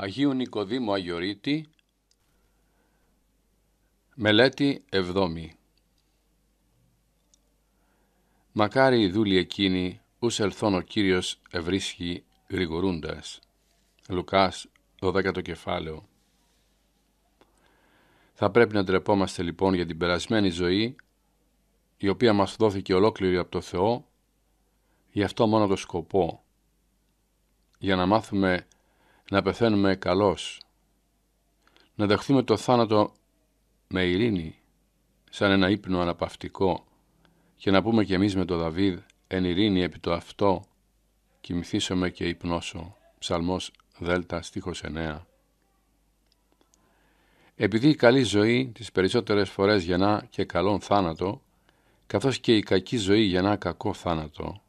Αγίου Νικοδήμου Αγιορείτη Μελέτη 7 Μακάρι η δούλη εκείνη, ους ελθόν ο κυριος ευρισχει ευρίσκει γρηγορούντας. Λουκάς, 12ο κεφάλαιο. Θα πρέπει να ντρεπόμαστε λοιπόν για την περασμένη ζωή, η οποία μας δόθηκε ολόκληρη από το Θεό, γι' αυτό μόνο το σκοπό, για να μάθουμε να πεθαίνουμε καλώς, να δεχθούμε το θάνατο με ειρήνη, σαν ένα ύπνο αναπαυτικό και να πούμε κι εμείς με τον Δαβίδ εν ειρήνη επί το αυτό με και ύπνώσω. Ψαλμός Δέλτα στίχος 9 Επειδή η καλή ζωή τις περισσότερες φορές γεννά και καλόν θάνατο, καθώς και η κακή ζωή γεννά κακό θάνατο.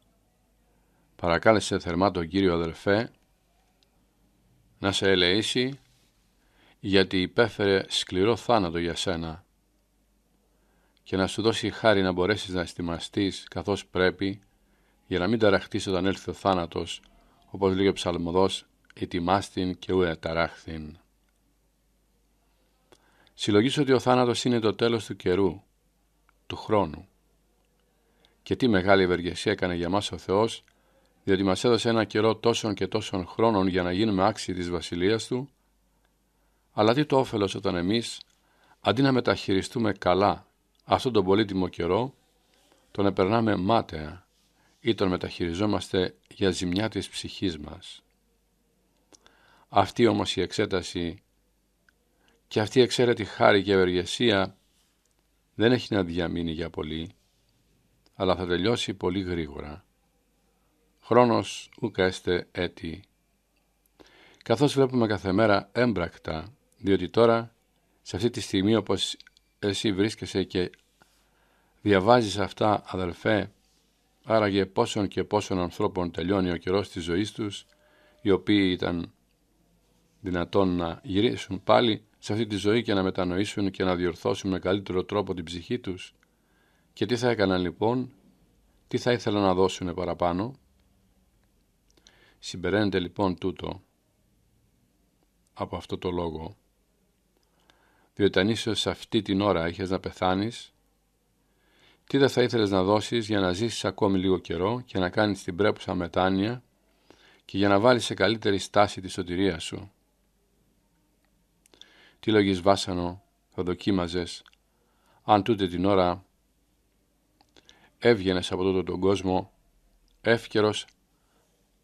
Παρακάλεσε θερμά τον Κύριο αδερφέ να σε ελεήσει γιατί υπέφερε σκληρό θάνατο για σένα και να σου δώσει χάρη να μπορέσεις να αισθημαστείς καθώς πρέπει για να μην ταραχτείς όταν έλθει ο θάνατος όπως λέει ο ψαλμοδός «Ετοιμάστην και ουε ταράχθην». Συλλογής ότι ο θάνατος είναι το τέλος του καιρού, του χρόνου. Και τι μεγάλη ευεργεσία έκανε για μας ο Θεός διότι μας έδωσε ένα καιρό τόσων και τόσων χρόνων για να γίνουμε άξιοι της βασιλείας Του, αλλά τι το όφελος όταν εμείς, αντί να μεταχειριστούμε καλά αυτόν τον πολύτιμο καιρό, τον επερνάμε μάταια ή τον μεταχειριζόμαστε για ζημιά της ψυχής μας. Αυτή όμως η εξέταση και αυτή η εξαίρετη χάρη και ευεργεσία δεν έχει να διαμείνει για πολύ, αλλά θα τελειώσει πολύ γρήγορα χρόνος ουκ έστε έτη. Καθώς βλέπουμε κάθε μέρα έμπρακτα, διότι τώρα, σε αυτή τη στιγμή όπως εσύ βρίσκεσαι και διαβάζεις αυτά αδελφέ, άραγε πόσων και πόσων ανθρώπων τελειώνει ο καιρός της ζωής τους, οι οποίοι ήταν δυνατόν να γυρίσουν πάλι σε αυτή τη ζωή και να μετανοήσουν και να διορθώσουν με καλύτερο τρόπο την ψυχή τους. Και τι θα έκαναν λοιπόν, τι θα ήθελαν να δώσουν παραπάνω, Συμπεραίνεται λοιπόν τούτο από αυτό το λόγο, διότι αν σε αυτή την ώρα είχες να πεθάνεις, τι δεν θα ήθελες να δώσεις για να ζήσεις ακόμη λίγο καιρό και να κάνεις την πρέπουσα μετάνοια και για να βάλεις σε καλύτερη στάση τη σωτηρία σου. Τι λογισβάσανο, βάσανο θα δοκίμαζες αν τούτε την ώρα έβγαινες από τούτο τον κόσμο εύκαιρος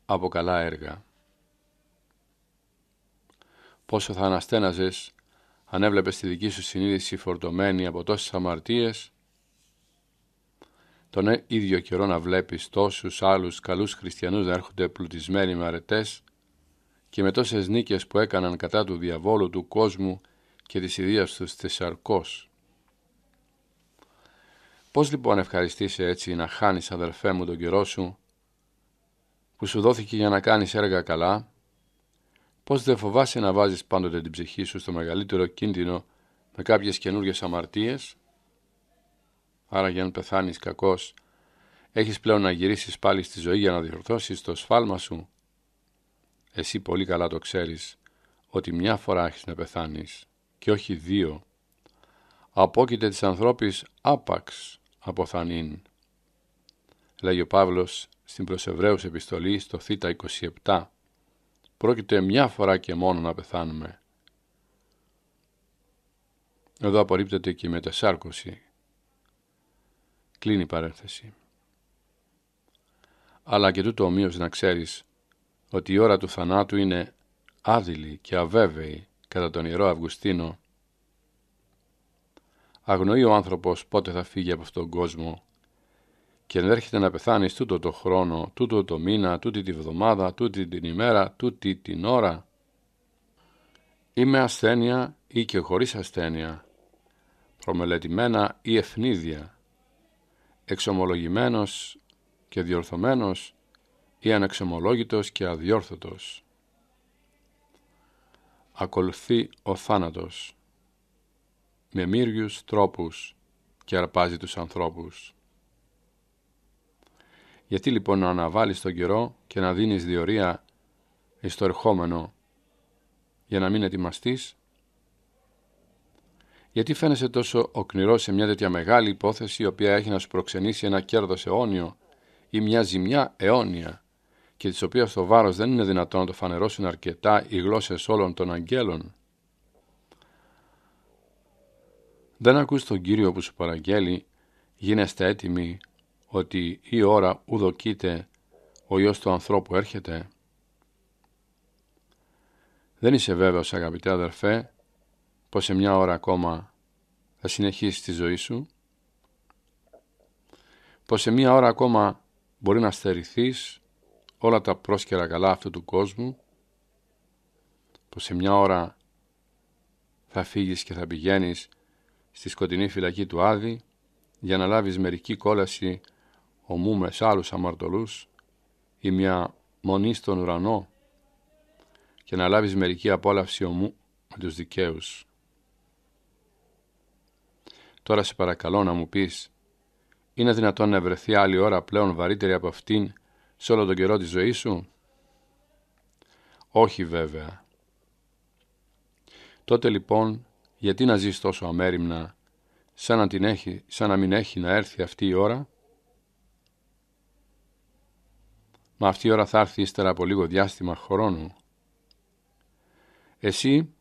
από καλά έργα. Πόσο θα αναστέναζες αν έβλεπες τη δική σου συνείδηση φορτωμένη από τόσες αμαρτίες, τον ε- ίδιο καιρό να βλέπεις τόσους άλλους καλούς χριστιανούς να έρχονται πλουτισμένοι με αρετές και με τόσες νίκες που έκαναν κατά του διαβόλου του κόσμου και της ιδίας τους θεσσαρκός. Πώς λοιπόν ευχαριστήσε έτσι να χάνεις αδελφέ μου τον καιρό σου που σου δόθηκε για να κάνεις έργα καλά, πώς δεν φοβάσαι να βάζεις πάντοτε την ψυχή σου στο μεγαλύτερο κίνδυνο με κάποιες καινούργιες αμαρτίες. Άρα για να πεθάνεις κακός, έχεις πλέον να γυρίσεις πάλι στη ζωή για να διορθώσεις το σφάλμα σου. Εσύ πολύ καλά το ξέρεις ότι μια φορά έχεις να πεθάνεις και όχι δύο. Απόκειται της ανθρώπης άπαξ αποθανήν. Λέγει ο Παύλος στην προσευρέως επιστολή στο Θ 27 πρόκειται μια φορά και μόνο να πεθάνουμε. Εδώ απορρίπτεται και η μετασάρκωση. Κλείνει η παρένθεση. Αλλά και τούτο ομοίως να ξέρεις ότι η ώρα του θανάτου είναι άδειλη και αβέβαιη κατά τον Ιερό Αυγουστίνο. Αγνοεί ο άνθρωπος πότε θα φύγει από αυτόν τον κόσμο και έρχεται να πεθάνεις τούτο το χρόνο, τούτο το μήνα, τούτη τη βδομάδα, τούτη την ημέρα, τούτη την ώρα. Είμαι ασθένεια ή και χωρίς ασθένεια, προμελετημένα ή ευνίδια, εξομολογημένος και διορθωμένος ή ανεξομολόγητος και αδιόρθωτος. Ακολουθεί ο θάνατος με μύριους τρόπους και αρπάζει τους ανθρώπους. Γιατί λοιπόν να αναβάλεις τον καιρό και να δίνεις διορία στο ερχόμενο για να μην ετοιμαστείς. Γιατί φαίνεσαι τόσο οκνηρός σε μια τέτοια μεγάλη υπόθεση η οποία έχει να σου προξενήσει ένα κέρδος αιώνιο ή μια ζημιά αιώνια και της οποίας το βάρος δεν είναι δυνατόν να το φανερώσουν αρκετά οι γλώσσες όλων των αγγέλων. Δεν ακούς τον Κύριο που σου παραγγέλει, γίνεστε έτοιμοι ότι η ώρα ουδοκείται ο Υιός του ανθρώπου έρχεται. Δεν είσαι βέβαιος αγαπητέ αδερφέ πως σε μια ώρα ακόμα θα συνεχίσεις τη ζωή σου πως σε μια ώρα ακόμα μπορεί να στερηθείς όλα τα πρόσκαιρα καλά αυτού του κόσμου πως σε μια ώρα θα φύγεις και θα πηγαίνεις στη σκοτεινή φυλακή του Άδη για να λάβεις μερική κόλαση ομούμε σ' άλλους αμαρτωλούς ή μια μονή στον ουρανό και να λάβεις μερική απόλαυση ομού με τους δικαίους. Τώρα σε παρακαλώ να μου πεις, είναι δυνατόν να βρεθεί άλλη ώρα πλέον βαρύτερη από αυτήν σε όλο τον καιρό της ζωής σου. Όχι βέβαια. Τότε λοιπόν γιατί να ζεις τόσο αμέριμνα, σαν να, την έχει, σαν να μην έχει να έρθει αυτή η ώρα αυτή η ώρα θα έρθει ύστερα από λίγο διάστημα χρόνου. Εσύ,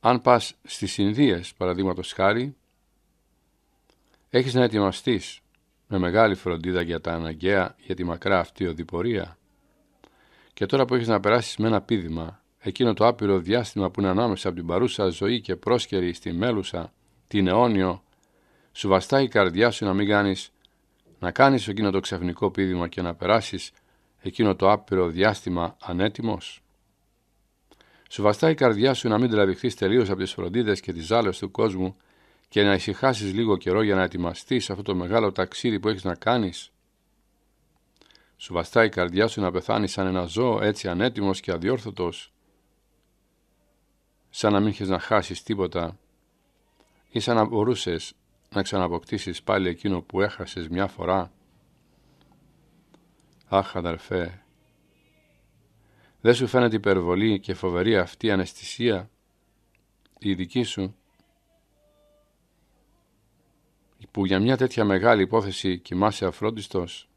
αν πας στις Ινδίες, παραδείγματος χάρη, έχεις να ετοιμαστείς με μεγάλη φροντίδα για τα αναγκαία για τη μακρά αυτή οδηπορία. Και τώρα που έχεις να περάσεις με ένα πίδημα, εκείνο το άπειρο διάστημα που είναι ανάμεσα από την παρούσα ζωή και πρόσκαιρη στη μέλουσα, την αιώνιο, σου βαστάει η καρδιά σου να μην κάνεις να κάνεις εκείνο το ξαφνικό πείδημα και να περάσεις εκείνο το άπειρο διάστημα ανέτοιμος. Σου βαστά η καρδιά σου να μην τραβηχθείς τελείως από τις φροντίδες και τις ζάλες του κόσμου και να ησυχάσεις λίγο καιρό για να ετοιμαστείς αυτό το μεγάλο ταξίδι που έχεις να κάνεις. Σου βαστάει η καρδιά σου να πεθάνεις σαν ένα ζώο έτσι ανέτοιμος και αδιόρθωτος, σαν να μην είχες να χάσεις τίποτα ή σαν να μπορούσες να ξαναποκτήσεις πάλι εκείνο που έχασες μια φορά. Αχ, αδερφέ, δεν σου φαίνεται υπερβολή και φοβερή αυτή η αναισθησία, η δική σου, που για μια τέτοια μεγάλη υπόθεση κοιμάσαι αφρόντιστος.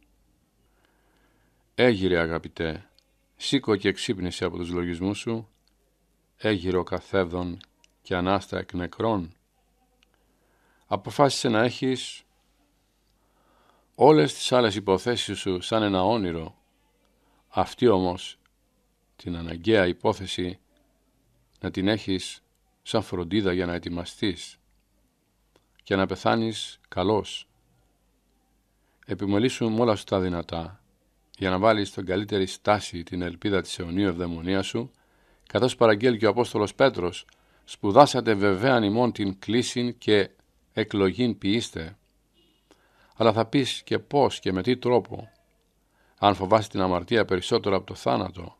Έγειρε αγαπητέ, σήκω και ξύπνησε από τους λογισμούς σου, έγειρο καθέδων και ανάστα εκ νεκρών αποφάσισε να έχεις όλες τις άλλες υποθέσεις σου σαν ένα όνειρο. Αυτή όμως την αναγκαία υπόθεση να την έχεις σαν φροντίδα για να ετοιμαστείς και να πεθάνεις καλός. Επιμολύσου όλα σου τα δυνατά για να βάλεις στον καλύτερη στάση την ελπίδα της αιωνίου ευδαιμονίας σου καθώς παραγγέλει και ο Απόστολος Πέτρος σπουδάσατε βεβαίαν ημών την κλίση και εκλογήν ποιήστε. Αλλά θα πεις και πώς και με τι τρόπο, αν φοβάσαι την αμαρτία περισσότερο από το θάνατο,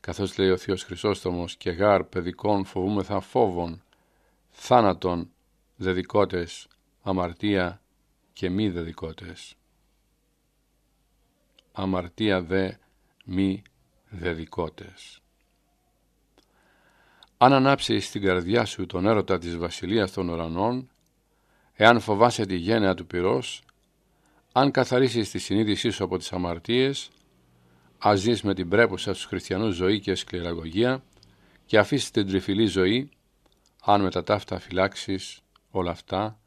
καθώς λέει ο Θεός Χρυσόστομος και γάρ παιδικών φοβούμεθα φόβων, θάνατον δεδικότες, αμαρτία και μη δεδικότες. Αμαρτία δε μη δεδικότες. Αν ανάψεις στην καρδιά σου τον έρωτα της βασιλείας των ουρανών, Εάν φοβάσαι τη γένεα του πυρός, αν καθαρίσεις τη συνείδησή σου από τις αμαρτίες, ας με την πρέπουσα στους χριστιανούς ζωή και σκληραγωγία και αφήσεις την τριφυλή ζωή, αν με τα ταύτα φυλάξεις όλα αυτά,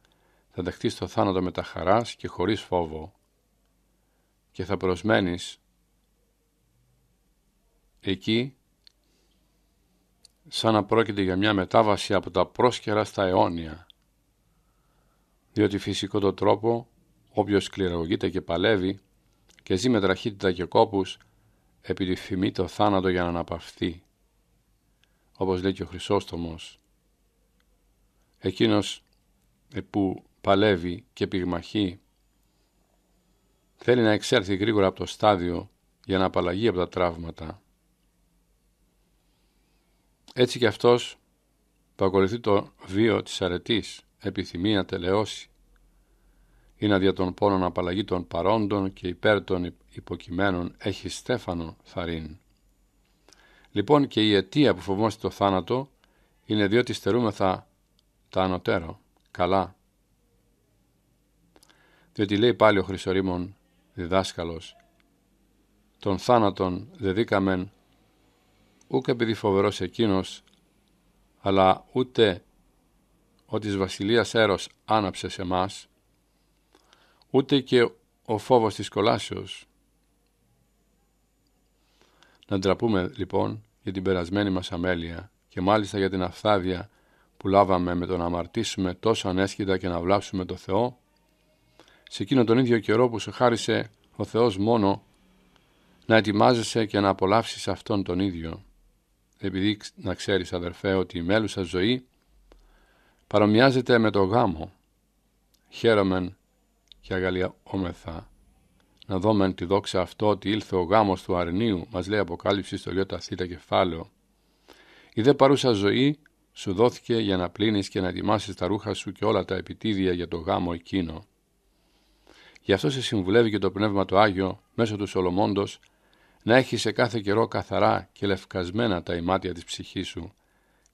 θα δεχτείς το θάνατο με τα χαράς και χωρίς φόβο και θα προσμένεις εκεί σαν να πρόκειται για μια μετάβαση από τα πρόσκαιρα στα αιώνια διότι φυσικό το τρόπο όποιος σκληραγωγείται και παλεύει και ζει με τραχύτητα και κόπους επιθυμεί το θάνατο για να αναπαυθεί. Όπως λέει και ο Χρυσόστομος. Εκείνος ε, που παλεύει και πυγμαχεί θέλει να εξέλθει γρήγορα από το στάδιο για να απαλλαγεί από τα τραύματα. Έτσι και αυτός που ακολουθεί το βίο της αρετής επιθυμεί να τελεώσει είναι δια των πόνων απαλλαγή των παρόντων και υπέρ των υποκειμένων έχει στέφανο θαρήν. Λοιπόν και η αιτία που φοβόμαστε το θάνατο είναι διότι στερούμεθα τα ανωτέρω, καλά. Διότι λέει πάλι ο Χρυσορήμων διδάσκαλος «Τον θάνατον δεδίκαμεν ούκ επειδή φοβερός εκείνος, αλλά ούτε ότι της βασιλείας Έρος άναψε σε μας, ούτε και ο φόβος της κολάσεως. Να ντραπούμε λοιπόν για την περασμένη μας αμέλεια και μάλιστα για την αυθάδεια που λάβαμε με το να αμαρτήσουμε τόσο ανέσχυτα και να βλάψουμε το Θεό, σε εκείνο τον ίδιο καιρό που σου χάρισε ο Θεός μόνο να ετοιμάζεσαι και να απολαύσεις Αυτόν τον ίδιο. Επειδή να ξέρεις αδερφέ ότι η μέλουσα ζωή παρομοιάζεται με το γάμο. Χαίρομεν και αγαλιόμεθα να δούμε τη δόξα αυτό ότι ήλθε ο γάμος του αρνίου, μας λέει Αποκάλυψη στο Λιώτα Θήτα κεφάλαιο. Η δε παρούσα ζωή σου δόθηκε για να πλύνεις και να ετοιμάσεις τα ρούχα σου και όλα τα επιτίδια για το γάμο εκείνο. Γι' αυτό σε συμβουλεύει και το Πνεύμα το Άγιο μέσω του Σολομόντος να έχεις σε κάθε καιρό καθαρά και λευκασμένα τα ημάτια της ψυχής σου,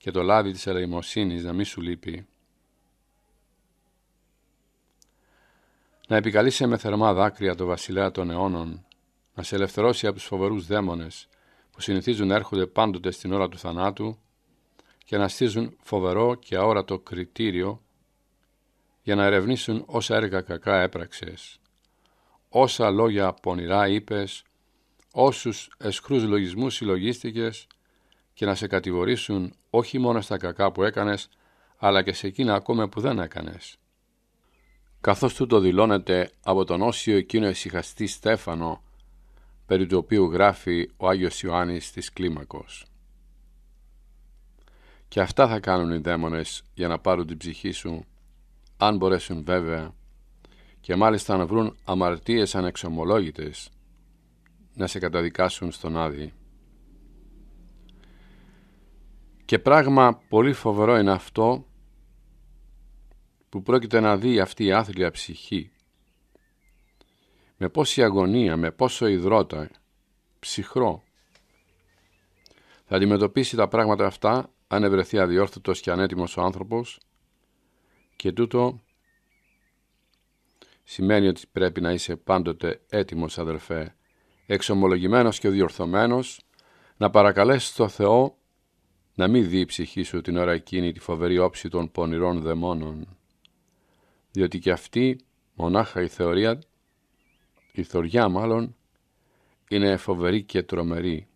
και το λάδι της ελεημοσύνης να μη σου λείπει. Να επικαλείσαι με θερμά δάκρυα το βασιλέα των αιώνων, να σε ελευθερώσει από τους φοβερούς δαίμονες που συνηθίζουν να έρχονται πάντοτε στην ώρα του θανάτου και να στίζουν φοβερό και αόρατο κριτήριο για να ερευνήσουν όσα έργα κακά έπραξες, όσα λόγια πονηρά είπες, όσους εσκρούς λογισμούς συλλογίστηκες και να σε κατηγορήσουν όχι μόνο στα κακά που έκανες, αλλά και σε εκείνα ακόμα που δεν έκανες. Καθώς τούτο το δηλώνεται από τον όσιο εκείνο εσυχαστή Στέφανο, περί του οποίου γράφει ο Άγιος Ιωάννης της Κλίμακος. Και αυτά θα κάνουν οι δαίμονες για να πάρουν την ψυχή σου, αν μπορέσουν βέβαια, και μάλιστα να βρουν αμαρτίες ανεξομολόγητες, να σε καταδικάσουν στον Άδη. Και πράγμα πολύ φοβερό είναι αυτό που πρόκειται να δει αυτή η άθλια ψυχή. Με πόση αγωνία, με πόσο υδρότα, ψυχρό. Θα αντιμετωπίσει τα πράγματα αυτά αν ευρεθεί αδιόρθωτος και ανέτοιμος ο άνθρωπος και τούτο σημαίνει ότι πρέπει να είσαι πάντοτε έτοιμος αδελφέ εξομολογημένος και διορθωμένος, να παρακαλέσεις το Θεό να μη δει η ψυχή σου την ώρα εκείνη τη φοβερή όψη των πονηρών δαιμόνων. Διότι και αυτή, μονάχα η θεωρία, η θωριά μάλλον, είναι φοβερή και τρομερή.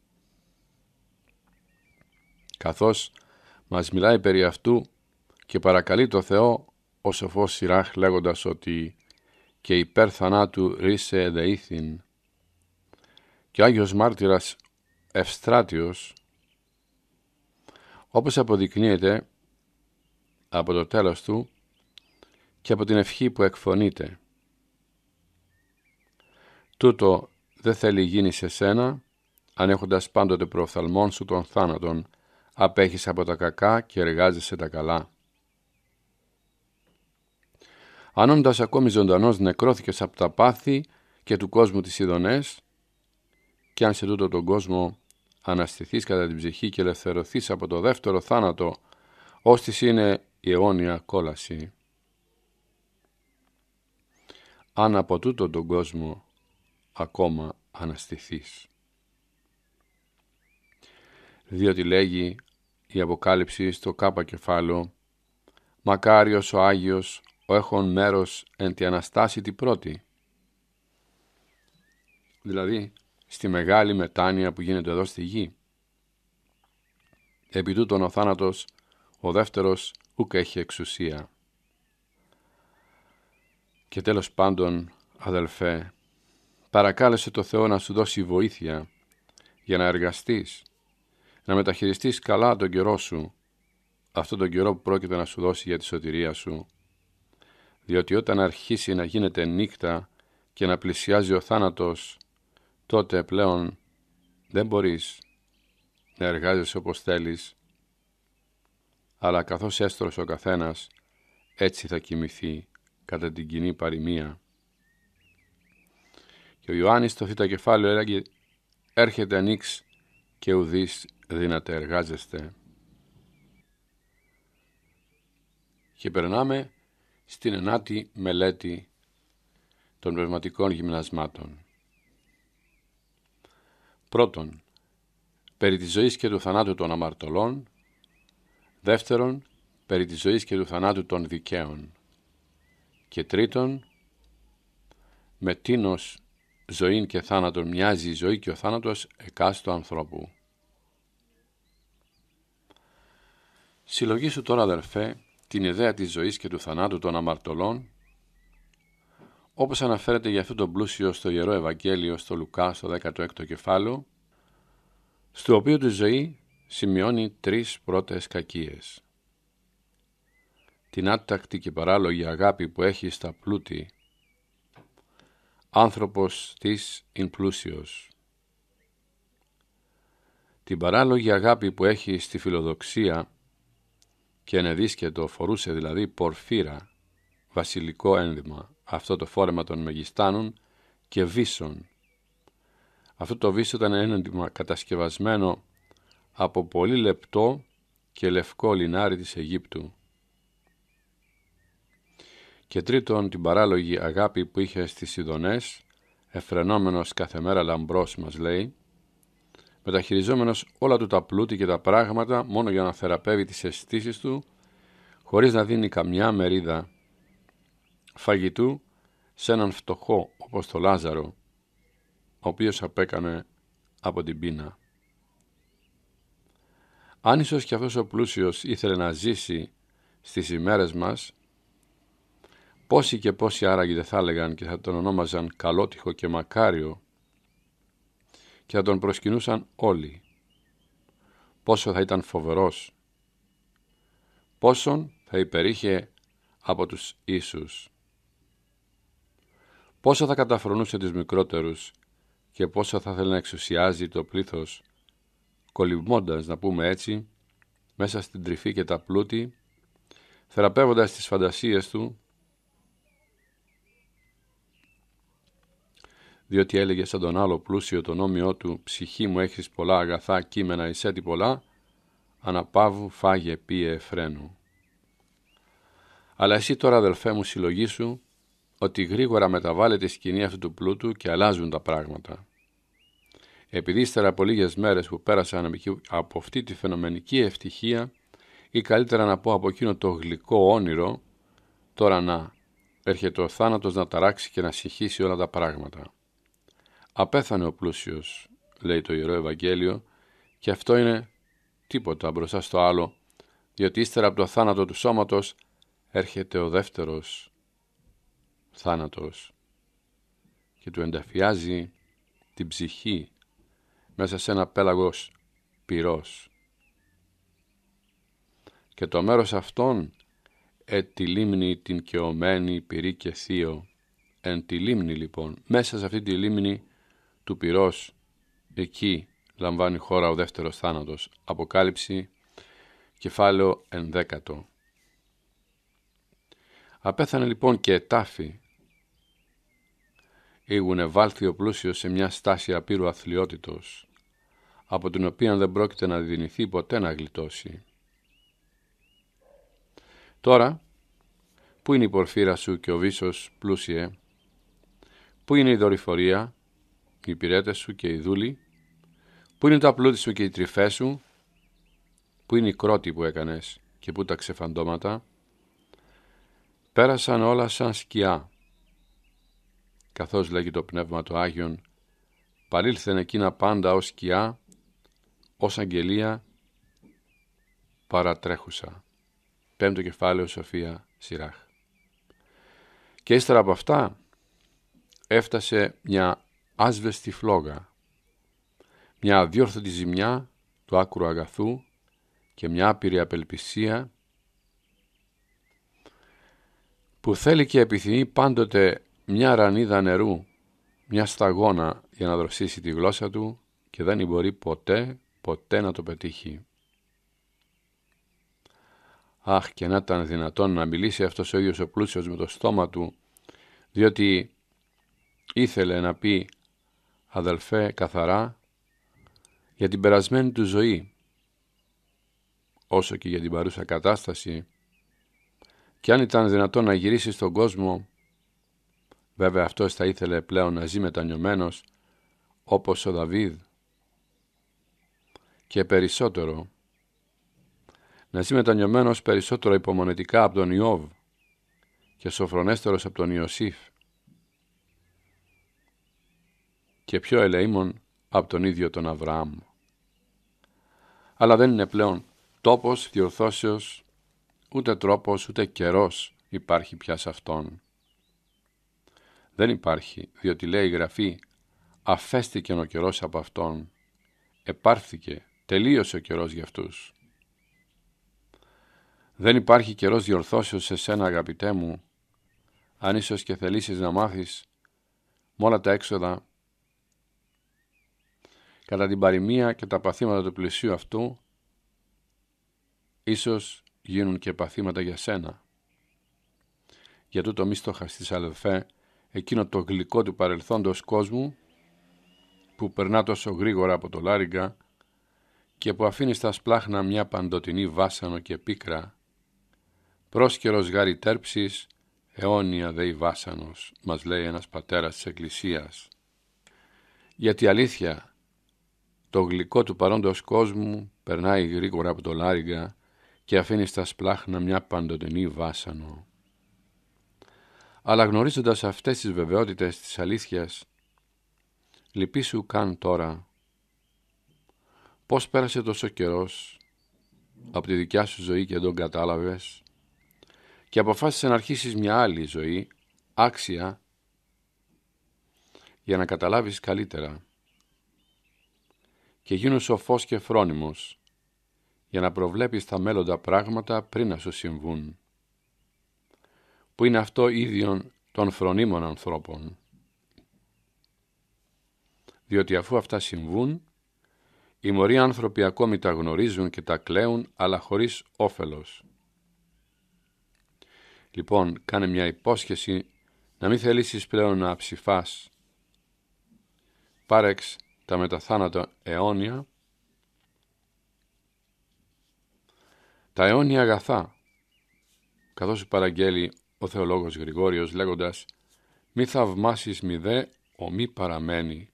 Καθώς μας μιλάει περί αυτού και παρακαλεί το Θεό ο σοφός Σιράχ λέγοντας ότι «και υπέρ θανάτου ρίσε εδεήθην». Και ο Άγιος Μάρτυρας Ευστράτιος όπως αποδεικνύεται από το τέλος του και από την ευχή που εκφωνείται. Τούτο δεν θέλει γίνει σε σένα, αν έχοντας πάντοτε προοφθαλμόν σου τον θάνατων, απέχεις από τα κακά και εργάζεσαι τα καλά. όντας ακόμη ζωντανός νεκρώθηκες από τα πάθη και του κόσμου τις ειδονές, και αν σε τούτο τον κόσμο αναστηθείς κατά την ψυχή και ελευθερωθείς από το δεύτερο θάνατο, ώστις είναι η αιώνια κόλαση. Αν από τούτο τον κόσμο ακόμα αναστηθείς. Διότι λέγει η Αποκάλυψη στο κάπα κεφάλαιο «Μακάριος ο Άγιος, ο έχων μέρος εν τη Αναστάση την πρώτη». Δηλαδή, στη μεγάλη μετάνοια που γίνεται εδώ στη γη. Επί τούτον ο θάνατος, ο δεύτερος, ούκ έχει εξουσία. Και τέλος πάντων, αδελφέ, παρακάλεσε το Θεό να σου δώσει βοήθεια για να εργαστείς, να μεταχειριστείς καλά τον καιρό σου, αυτόν τον καιρό που πρόκειται να σου δώσει για τη σωτηρία σου, διότι όταν αρχίσει να γίνεται νύχτα και να πλησιάζει ο θάνατος, τότε πλέον δεν μπορείς να εργάζεσαι όπως θέλεις, αλλά καθώς έστρωσε ο καθένας, έτσι θα κοιμηθεί κατά την κοινή παροιμία. Και ο Ιωάννης στο θήτα κεφάλαιο έλεγε «Έρχεται ανοίξ και ουδείς δύναται εργάζεστε». Και περνάμε στην ενάτη μελέτη των πνευματικών γυμνασμάτων. Πρώτον, περί της ζωής και του θανάτου των αμαρτωλών. Δεύτερον, περί της ζωής και του θανάτου των δικαίων. Και τρίτον, με τίνος ζωήν και θάνατον μοιάζει η ζωή και ο θάνατος εκάστου ανθρώπου. Συλλογήσου τώρα αδερφέ την ιδέα της ζωής και του θανάτου των αμαρτωλών όπως αναφέρεται για αυτό το πλούσιο στο Ιερό Ευαγγέλιο στο Λουκά στο 16ο κεφάλαιο, στο οποίο τη ζωή σημειώνει τρεις πρώτες κακίες. Την άτακτη και παράλογη αγάπη που έχει στα πλούτη, άνθρωπος της ειν πλούσιος. Την παράλογη αγάπη που έχει στη φιλοδοξία και ενεδίσκετο φορούσε δηλαδή πορφύρα, βασιλικό ένδυμα αυτό το φόρεμα των μεγιστάνων και βίσων. Αυτό το βίσο ήταν ένα κατασκευασμένο από πολύ λεπτό και λευκό λινάρι της Αιγύπτου. Και τρίτον την παράλογη αγάπη που είχε στις Σιδονές, εφρενόμενος κάθε μέρα λαμπρός μας λέει, μεταχειριζόμενος όλα του τα πλούτη και τα πράγματα μόνο για να θεραπεύει τις αισθήσεις του, χωρίς να δίνει καμιά μερίδα φαγητού σε έναν φτωχό όπως το Λάζαρο, ο οποίος απέκανε από την πείνα. Αν ίσως και αυτός ο πλούσιος ήθελε να ζήσει στις ημέρες μας, πόσοι και πόσοι άραγοι δεν θα έλεγαν και θα τον ονόμαζαν καλότυχο και μακάριο και θα τον προσκυνούσαν όλοι. Πόσο θα ήταν φοβερός, πόσον θα υπερήχε από τους Ιησούς πόσο θα καταφρονούσε τους μικρότερους και πόσο θα θέλει να εξουσιάζει το πλήθος, κολυμώντας, να πούμε έτσι, μέσα στην τρυφή και τα πλούτη, θεραπεύοντας τις φαντασίες του, διότι έλεγε σαν τον άλλο πλούσιο τον όμοιό του «Ψυχή μου έχεις πολλά αγαθά, κείμενα εισέτη πολλά», αναπαύου, φάγε πίε φρένου. Αλλά εσύ τώρα αδελφέ μου συλλογή σου, ότι γρήγορα μεταβάλλεται η σκηνή αυτού του πλούτου και αλλάζουν τα πράγματα. Επειδή ύστερα από λίγες μέρες που πέρασαν από αυτή τη φαινομενική ευτυχία, ή καλύτερα να πω από εκείνο το γλυκό όνειρο, τώρα να έρχεται ο θάνατος να ταράξει και να συγχύσει όλα τα πράγματα. Απέθανε ο πλούσιος, λέει το Ιερό Ευαγγέλιο, και αυτό είναι τίποτα μπροστά στο άλλο, διότι ύστερα από το θάνατο του σώματος έρχεται ο δεύτερος θάνατος και του ενταφιάζει την ψυχή μέσα σε ένα πέλαγος πυρός. Και το μέρος αυτόν εν τη λίμνη την κεωμένη πυρή και θείο, εν τη λίμνη λοιπόν, μέσα σε αυτή τη λίμνη του πυρός, εκεί λαμβάνει χώρα ο δεύτερος θάνατος. Αποκάλυψη, κεφάλαιο ενδέκατο. Απέθανε λοιπόν και ετάφη ήγουνε βάλθει ο πλούσιος σε μια στάση απείρου αθλειότητος, από την οποία δεν πρόκειται να δυνηθεί ποτέ να γλιτώσει. Τώρα, πού είναι η πορφύρα σου και ο βίσος πλούσιε, πού είναι η δορυφορία, οι υπηρέτες σου και οι δούλοι, πού είναι τα πλούτη σου και οι τρυφές σου, πού είναι η κρότη που έκανες και πού τα ξεφαντώματα, πέρασαν όλα σαν σκιά καθώς λέγει το Πνεύμα το Άγιον, παρήλθεν εκείνα πάντα ως σκιά, ως αγγελία παρατρέχουσα. Πέμπτο κεφάλαιο Σοφία Σιράχ. Και ύστερα από αυτά έφτασε μια άσβεστη φλόγα, μια αδιόρθωτη ζημιά του άκρου αγαθού και μια άπειρη απελπισία που θέλει και επιθυμεί πάντοτε μια ρανίδα νερού, μια σταγόνα για να δροσίσει τη γλώσσα του και δεν μπορεί ποτέ, ποτέ να το πετύχει. Αχ και να ήταν δυνατόν να μιλήσει αυτός ο ίδιος ο πλούσιος με το στόμα του, διότι ήθελε να πει αδελφέ καθαρά για την περασμένη του ζωή, όσο και για την παρούσα κατάσταση, και αν ήταν δυνατόν να γυρίσει στον κόσμο Βέβαια αυτός θα ήθελε πλέον να ζει μετανιωμένος όπως ο Δαβίδ και περισσότερο να ζει μετανιωμένος περισσότερο υπομονετικά από τον Ιώβ και σοφρονέστερος από τον Ιωσήφ και πιο ελεήμων από τον ίδιο τον Αβραάμ. Αλλά δεν είναι πλέον τόπος διορθώσεως, ούτε τρόπος, ούτε καιρός υπάρχει πια σε αυτόν δεν υπάρχει, διότι λέει η Γραφή «Αφέστηκε ο καιρός από αυτόν, επάρθηκε, τελείωσε ο καιρός για αυτούς». Δεν υπάρχει καιρός διορθώσεως σε σένα αγαπητέ μου, αν ίσως και θελήσεις να μάθεις με όλα τα έξοδα κατά την παροιμία και τα παθήματα του πλησίου αυτού, ίσως γίνουν και παθήματα για σένα. Για τούτο μη στοχαστείς αδελφέ, εκείνο το γλυκό του παρελθόντος κόσμου που περνά τόσο γρήγορα από το λάριγκα και που αφήνει στα σπλάχνα μια παντοτινή βάσανο και πίκρα, πρόσκαιρος γάρι τέρψης, αιώνια δε η βάσανος, μας λέει ένας πατέρας της Εκκλησίας. Γιατί αλήθεια, το γλυκό του παρόντος κόσμου περνάει γρήγορα από το λάριγκα και αφήνει στα σπλάχνα μια παντοτινή βάσανο αλλά γνωρίζοντας αυτές τις βεβαιότητες της αλήθειας, λυπήσου καν τώρα πώς πέρασε τόσο καιρός από τη δικιά σου ζωή και τον κατάλαβες και αποφάσισες να αρχίσεις μια άλλη ζωή άξια για να καταλάβεις καλύτερα και γίνου σοφός και φρόνιμος για να προβλέπεις τα μέλλοντα πράγματα πριν να σου συμβούν που είναι αυτό ίδιον των φρονίμων ανθρώπων. Διότι αφού αυτά συμβούν, οι μωροί άνθρωποι ακόμη τα γνωρίζουν και τα κλαίουν, αλλά χωρίς όφελος. Λοιπόν, κάνε μια υπόσχεση να μην θελήσεις πλέον να αψηφάς. Πάρεξ τα μεταθάνατα αιώνια, τα αιώνια αγαθά, καθώς παραγγέλει ο θεολόγος Γρηγόριος λέγοντας «Μη θαυμάσεις μη δε, ο μη παραμένει,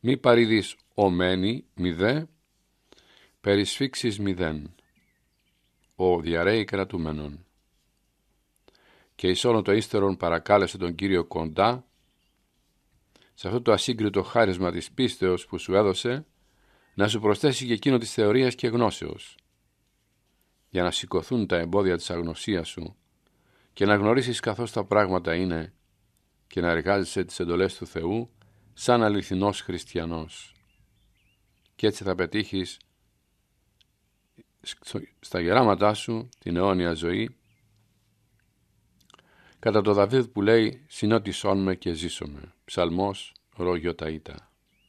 μη παρήδεις ο μένει, μη δε, περισφίξεις δεν, ο διαρρέει κρατούμενον». Και εις όλο το ύστερον παρακάλεσε τον Κύριο κοντά, σε αυτό το ασύγκριτο χάρισμα της πίστεως που σου έδωσε, να σου προσθέσει και εκείνο της θεωρίας και γνώσεως, για να σηκωθούν τα εμπόδια της αγνωσίας σου και να γνωρίσεις καθώς τα πράγματα είναι και να εργάζεσαι τις εντολές του Θεού σαν αληθινός χριστιανός. Και έτσι θα πετύχεις στα γεράματά σου την αιώνια ζωή κατά το Δαβίδ που λέει «Συνότισόν με και ζήσομαι» Ψαλμός Ρόγιο Ταΐτα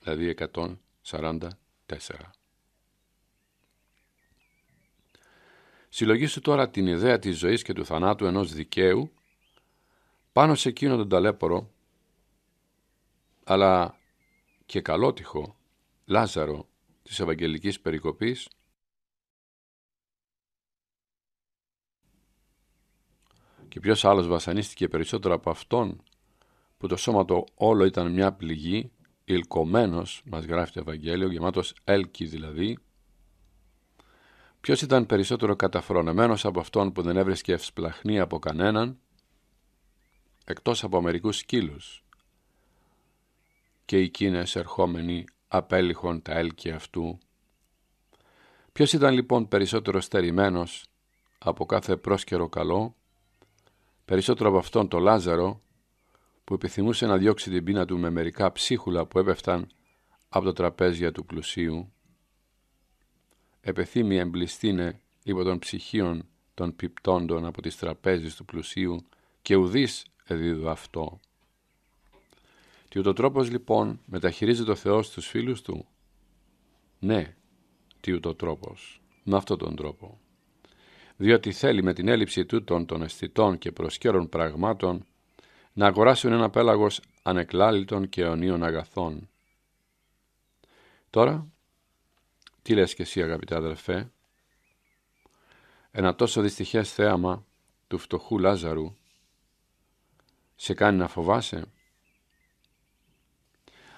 δηλαδή 144 Συλλογίσου τώρα την ιδέα της ζωής και του θανάτου ενός δικαίου πάνω σε εκείνο τον ταλέπορο, αλλά και καλότυχο Λάζαρο της Ευαγγελικής Περικοπής, και ποιος άλλος βασανίστηκε περισσότερο από αυτόν που το σώμα του όλο ήταν μια πληγή, ηλκομένος, μας γράφει το Ευαγγέλιο, γεμάτος έλκη δηλαδή, Ποιος ήταν περισσότερο καταφρονεμένος από αυτόν που δεν έβρισκε ευσπλαχνή από κανέναν, εκτός από μερικούς σκύλους. Και οι κίνες ερχόμενοι απέλυχον τα έλκη αυτού. Ποιος ήταν λοιπόν περισσότερο στερημένος από κάθε πρόσκαιρο καλό, περισσότερο από αυτόν το Λάζαρο, που επιθυμούσε να διώξει την πείνα του με μερικά ψίχουλα που έπεφταν από τα τραπέζια του πλουσίου επεθύμει εμπλιστήνε υπό των ψυχίων των πιπτόντων από τις τραπέζεις του πλουσίου και ουδής εδίδου αυτό. Τι ούτω τρόπος λοιπόν μεταχειρίζεται ο Θεός στους φίλους του. Ναι, τι ούτω τρόπος, με αυτόν τον τρόπο. Διότι θέλει με την έλλειψη τούτων των αισθητών και προσκέρων πραγμάτων να αγοράσουν ένα πέλαγος ανεκλάλητων και αιωνίων αγαθών. Τώρα τι λες και εσύ αγαπητέ αδελφέ. Ένα τόσο δυστυχές θέαμα του φτωχού Λάζαρου σε κάνει να φοβάσαι.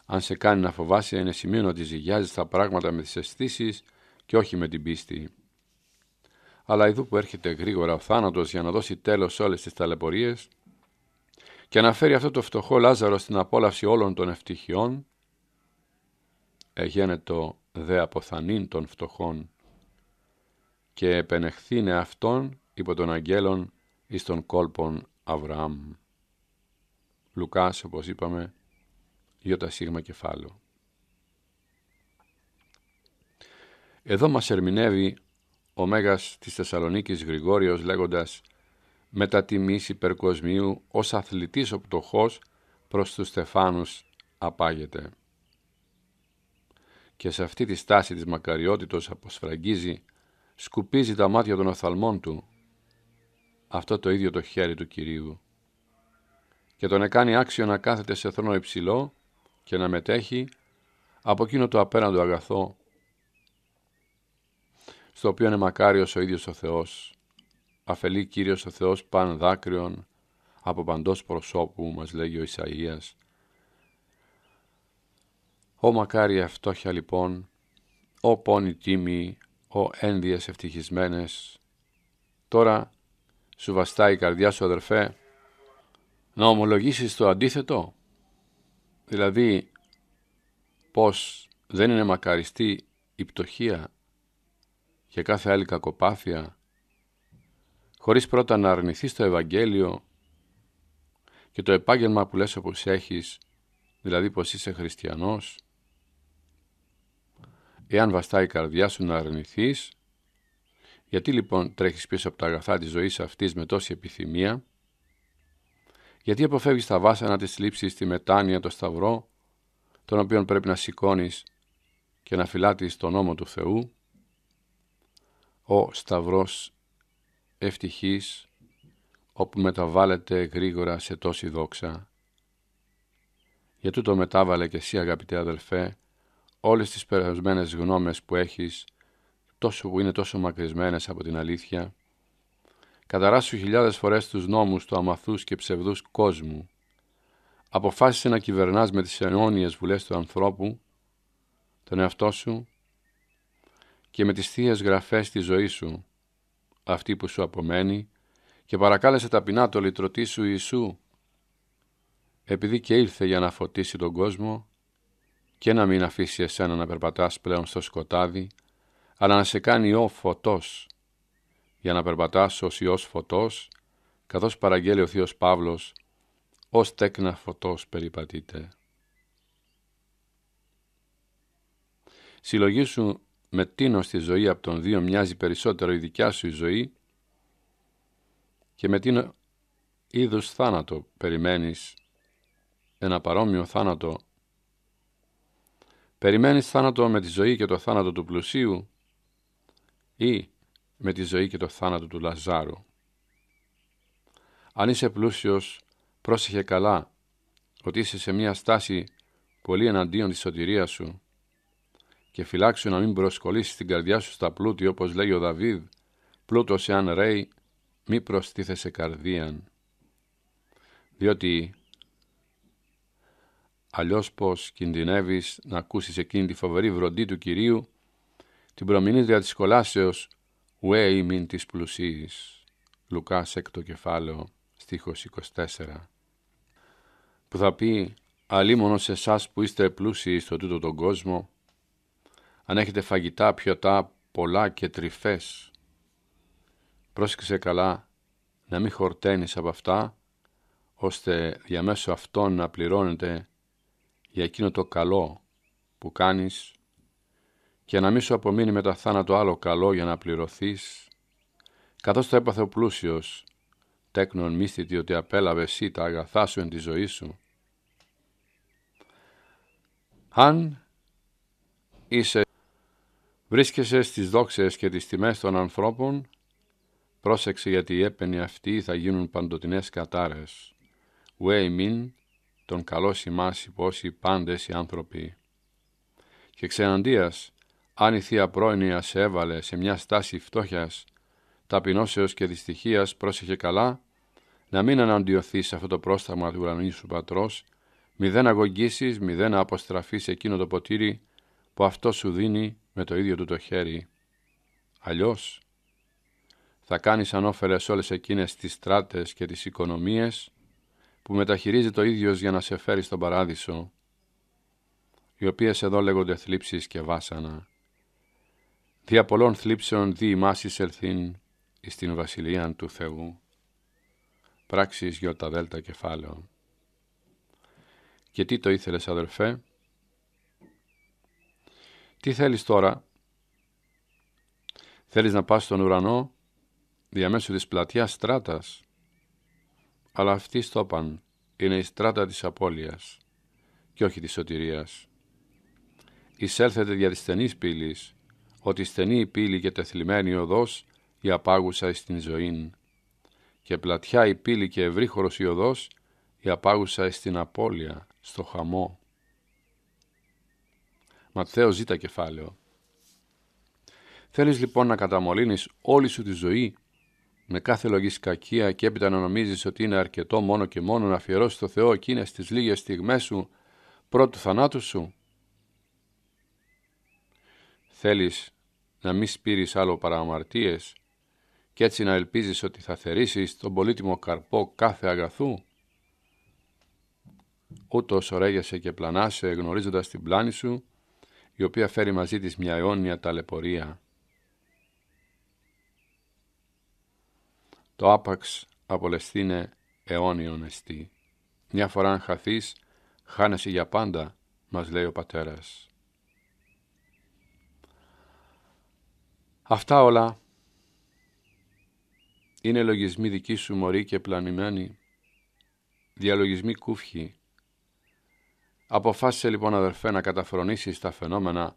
Αν σε κάνει να φοβάσαι είναι σημείο ότι ζυγιάζεις τα πράγματα με τις αισθήσεις και όχι με την πίστη. Αλλά εδώ που έρχεται γρήγορα ο θάνατος για να δώσει τέλος όλες τις ταλαιπωρίες και να φέρει αυτό το φτωχό Λάζαρο στην απόλαυση όλων των ευτυχιών, εγένετο δε αποθανήν των φτωχών και επενεχθήνε αυτόν υπό τον αγγέλων εις τον κόλπων Αβραάμ. Λουκάς, όπως είπαμε, γιώτα σίγμα κεφάλαιο. Εδώ μας ερμηνεύει ο Μέγας της Θεσσαλονίκης Γρηγόριος λέγοντας «Μετά τιμής υπερκοσμίου ως αθλητής ο πτωχός προς τους στεφάνους απάγεται» και σε αυτή τη στάση της μακαριότητος αποσφραγγίζει, σκουπίζει τα μάτια των οφθαλμών του, αυτό το ίδιο το χέρι του Κυρίου, και τον εκάνει άξιο να κάθεται σε θρόνο υψηλό και να μετέχει από εκείνο το απέραντο αγαθό, στο οποίο είναι μακάριος ο ίδιος ο Θεός, αφελεί Κύριος ο Θεός παν δάκρυον, από παντός προσώπου, μας λέγει ο Ισαΐας, Ω μακάρια φτώχεια λοιπόν, ο πόνη τίμη, ο ένδυες ευτυχισμένες. Τώρα σου βαστάει η καρδιά σου αδερφέ, να ομολογήσεις το αντίθετο. Δηλαδή, πως δεν είναι μακαριστή η πτωχία και κάθε άλλη κακοπάθεια, χωρίς πρώτα να αρνηθείς το Ευαγγέλιο και το επάγγελμα που λες όπως έχεις, δηλαδή πως είσαι χριστιανός, Εάν βαστά η καρδιά σου να αρνηθείς, γιατί λοιπόν τρέχεις πίσω από τα αγαθά της ζωής αυτής με τόση επιθυμία, γιατί αποφεύγεις τα βάσανα της λήψης, τη μετάνοια, το σταυρό, τον οποίο πρέπει να σηκώνεις και να φυλάτεις τον νόμο του Θεού, ο σταυρός ευτυχής, όπου μεταβάλλεται γρήγορα σε τόση δόξα. Γιατί το μετάβαλε και εσύ αγαπητέ αδελφέ, όλες τις περασμένες γνώμες που έχεις, τόσο που είναι τόσο μακρισμένες από την αλήθεια, καταράσου χιλιάδες φορές τους νόμους του αμαθούς και ψευδούς κόσμου, αποφάσισε να κυβερνάς με τις αιώνιες βουλές του ανθρώπου, τον εαυτό σου και με τις θείες γραφές της ζωής σου, αυτή που σου απομένει, και παρακάλεσε ταπεινά το λυτρωτή σου Ιησού, επειδή και ήλθε για να φωτίσει τον κόσμο, και να μην αφήσει εσένα να περπατάς πλέον στο σκοτάδι, αλλά να σε κάνει ο φωτός, για να περπατάς ως Υιός φωτός, καθώς παραγγέλει ο Θείος Παύλος, ως τέκνα φωτός περιπατείτε. Συλλογήσου με τίνο στη ζωή από τον δύο μοιάζει περισσότερο η δικιά σου η ζωή και με τίνο είδους θάνατο περιμένεις ένα παρόμοιο θάνατο Περιμένεις θάνατο με τη ζωή και το θάνατο του πλουσίου ή με τη ζωή και το θάνατο του Λαζάρου. Αν είσαι πλούσιος, πρόσεχε καλά ότι είσαι σε μια στάση πολύ εναντίον της σωτηρίας σου και φυλάξου να μην προσκολήσεις την καρδιά σου στα πλούτη όπως λέει ο Δαβίδ «Πλούτος εάν ρέει, μη προστίθεσαι καρδίαν». Διότι αλλιώς πως κινδυνεύεις να ακούσεις εκείνη τη φοβερή βροντή του Κυρίου, την προμηνύτρια της κολάσεως «Ουέ μην της πλουσίης» Λουκάς έκτο κεφάλαιο, στίχος 24, που θα πει «Αλίμονο σε εσάς που είστε πλούσιοι στο τούτο τον κόσμο, αν έχετε φαγητά, πιωτά, πολλά και τρυφές, πρόσεξε καλά να μην χορταίνεις από αυτά, ώστε διαμέσω αυτών να πληρώνετε για εκείνο το καλό που κάνεις και να μη σου απομείνει τα θάνατο άλλο καλό για να πληρωθείς, καθώς το έπαθε ο πλούσιος, τέκνον μίσθητη ότι απέλαβε εσύ τα αγαθά σου εν τη ζωή σου. Αν είσαι βρίσκεσαι στις δόξες και τις τιμές των ανθρώπων, πρόσεξε γιατί οι έπαινοι αυτοί θα γίνουν παντοτινές κατάρες. Ουέ ημίν τον καλό σημάς υπόσοι πάντες οι άνθρωποι. Και ξεναντίας, αν η Θεία Πρόνοια σε έβαλε σε μια στάση φτώχειας, ταπεινώσεως και δυστυχίας πρόσεχε καλά, να μην αναντιωθείς αυτό το πρόσταγμα του ουρανού σου πατρός, μη δεν μηδέν μη δεν αποστραφείς εκείνο το ποτήρι που αυτό σου δίνει με το ίδιο του το χέρι. Αλλιώς θα κάνεις ανώφελες όλες εκείνες τις στράτες και τις οικονομίες που μεταχειρίζει το ίδιος για να σε φέρει στον παράδεισο, οι οποίες εδώ λέγονται θλίψεις και βάσανα. Δια πολλών θλίψεων δι ημάσεις ελθήν εις την βασιλείαν του Θεού. Πράξεις τα δέλτα κεφάλαιο. Και τι το ήθελες αδελφέ. Τι θέλεις τώρα. Θέλεις να πας στον ουρανό διαμέσου της πλατιάς στράτας αλλά αυτοί στόπαν είναι η στράτα της απώλειας και όχι της σωτηρίας. Εισέλθετε δια της στενής πύλης, ότι στενή η πύλη και η οδός η απάγουσα εις την ζωήν και πλατιά η πύλη και ευρύχωρος η οδός η απάγουσα εις την απώλεια, στο χαμό. Ματθαίος ζήτα κεφάλαιο. Θέλεις λοιπόν να καταμολύνεις όλη σου τη ζωή με κάθε λογική κακία και έπειτα να νομίζεις ότι είναι αρκετό μόνο και μόνο να αφιερώσεις το Θεό εκείνες τις λίγες στιγμές σου πρώτου θανάτου σου. Θέλεις να μη σπείρεις άλλο παραμαρτίες και έτσι να ελπίζεις ότι θα θερήσεις τον πολύτιμο καρπό κάθε αγαθού. Ούτως ωραίγεσαι και πλανάσαι γνωρίζοντας την πλάνη σου, η οποία φέρει μαζί της μια αιώνια ταλαιπωρία. το άπαξ απολεσθήνε αιώνιον εστί. Μια φορά αν χαθείς, χάνεσαι για πάντα, μας λέει ο πατέρας. Αυτά όλα είναι λογισμοί δική σου μωρή και πλανημένοι, διαλογισμοί κούφχοι. Αποφάσισε λοιπόν αδερφέ να καταφρονήσεις τα φαινόμενα,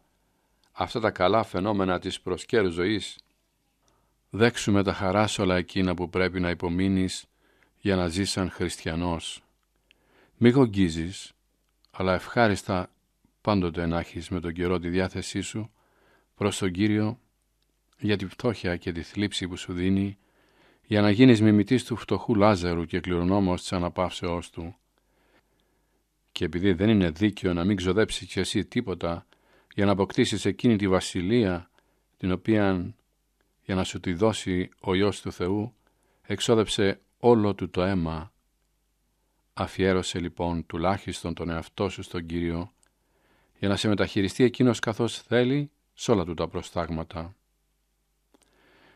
αυτά τα καλά φαινόμενα της προσκέρου ζωής, Δέξουμε τα χαράς όλα εκείνα που πρέπει να υπομείνεις για να ζεις σαν χριστιανός. Μη γογγίζεις, αλλά ευχάριστα πάντοτε να έχεις με τον καιρό τη διάθεσή σου προς τον Κύριο για τη φτώχεια και τη θλίψη που σου δίνει, για να γίνεις μιμητής του φτωχού Λάζαρου και κληρονόμος της αναπαύσεώς του. Και επειδή δεν είναι δίκαιο να μην ξοδέψεις κι εσύ τίποτα για να αποκτήσεις εκείνη τη βασιλεία την οποία για να σου τη δώσει ο Υιός του Θεού, εξόδεψε όλο του το αίμα. Αφιέρωσε λοιπόν τουλάχιστον τον εαυτό σου στον Κύριο, για να σε μεταχειριστεί εκείνος καθώς θέλει σε όλα του τα προστάγματα.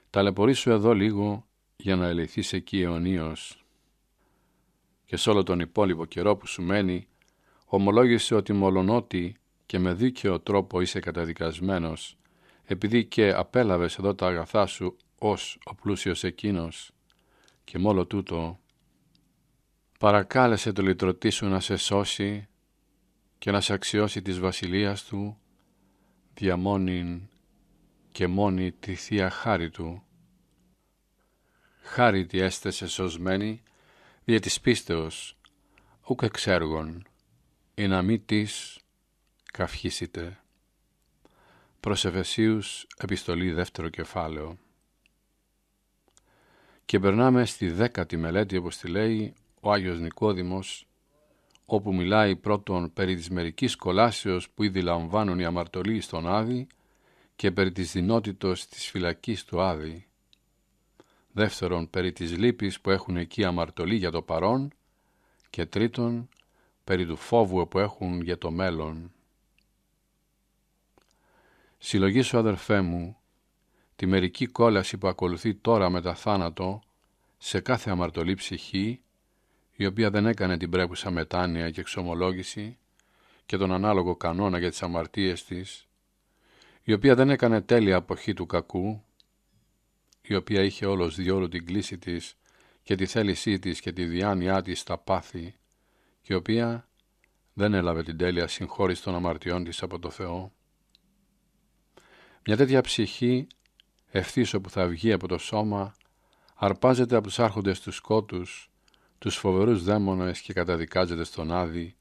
Ταλαιπωρήσου εδώ λίγο για να ελεηθείς εκεί αιωνίως. Και σε όλο τον υπόλοιπο καιρό που σου μένει, ομολόγησε ότι μολονότι και με δίκαιο τρόπο είσαι καταδικασμένος, επειδή και απέλαβες εδώ τα αγαθά σου ως ο πλούσιος εκείνος και μόλο τούτο παρακάλεσε το λυτρωτή σου να σε σώσει και να σε αξιώσει της βασιλείας του διαμόνην και μόνη τη Θεία χάρη του. Χάρη τη έστεσε σωσμένη δια της πίστεως, ούκ εξέργων, ή να μη της καυχήσετε. Προς Εφεσίους, επιστολή δεύτερο κεφάλαιο. Και περνάμε στη δέκατη μελέτη, όπως τη λέει ο Άγιος Νικόδημος, όπου μιλάει πρώτον περί της μερικής κολάσεως που ήδη λαμβάνουν οι αμαρτωλοί στον Άδη και περί της δυνότητος της φυλακής του Άδη. Δεύτερον, περί της λύπης που έχουν εκεί αμαρτωλοί για το παρόν και τρίτον, περί του φόβου που έχουν για το μέλλον. Συλλογή σου αδερφέ μου, τη μερική κόλαση που ακολουθεί τώρα με τα θάνατο σε κάθε αμαρτωλή ψυχή, η οποία δεν έκανε την πρέπουσα μετάνοια και εξομολόγηση και τον ανάλογο κανόνα για τις αμαρτίες της, η οποία δεν έκανε τέλεια αποχή του κακού, η οποία είχε όλος διόλου την κλίση της και τη θέλησή της και τη διάνοιά της στα πάθη, και η οποία δεν έλαβε την τέλεια συγχώρηση των αμαρτιών της από το Θεό, μια τέτοια ψυχή, ευθύς όπου θα βγει από το σώμα, αρπάζεται από τους άρχοντες του σκότους, τους φοβερούς δαίμονες και καταδικάζεται στον Άδη